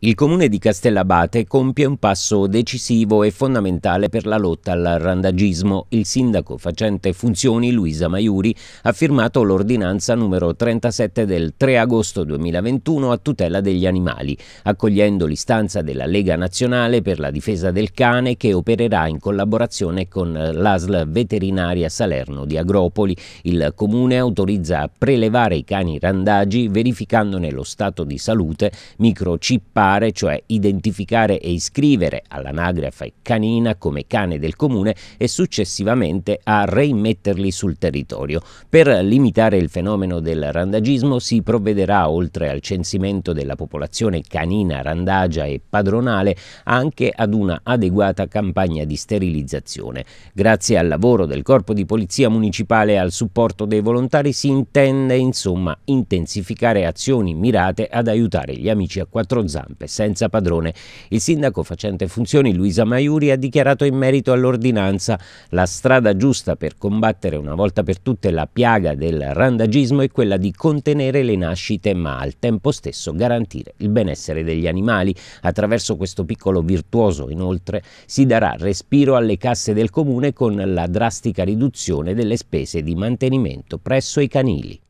Il comune di Castellabate compie un passo decisivo e fondamentale per la lotta al randagismo. Il sindaco facente funzioni Luisa Maiuri ha firmato l'ordinanza numero 37 del 3 agosto 2021 a tutela degli animali, accogliendo l'istanza della Lega Nazionale per la difesa del cane che opererà in collaborazione con l'ASL veterinaria Salerno di Agropoli. Il comune autorizza a prelevare i cani randagi verificandone lo stato di salute, microchippati fare, cioè identificare e iscrivere all'anagrafe canina come cane del comune e successivamente a reimmetterli sul territorio. Per limitare il fenomeno del randagismo si provvederà oltre al censimento della popolazione canina randagia e padronale anche ad una adeguata campagna di sterilizzazione. Grazie al lavoro del Corpo di Polizia Municipale e al supporto dei volontari si intende insomma intensificare azioni mirate ad aiutare gli amici a quattro zampe sempre senza padrone. Il sindaco facente funzioni Luisa Maiuri ha dichiarato in merito all'ordinanza la strada giusta per combattere una volta per tutte la piaga del randagismo è quella di contenere le nascite ma al tempo stesso garantire il benessere degli animali. Attraverso questo piccolo virtuoso inoltre si darà respiro alle casse del comune con la drastica riduzione delle spese di mantenimento presso i canili.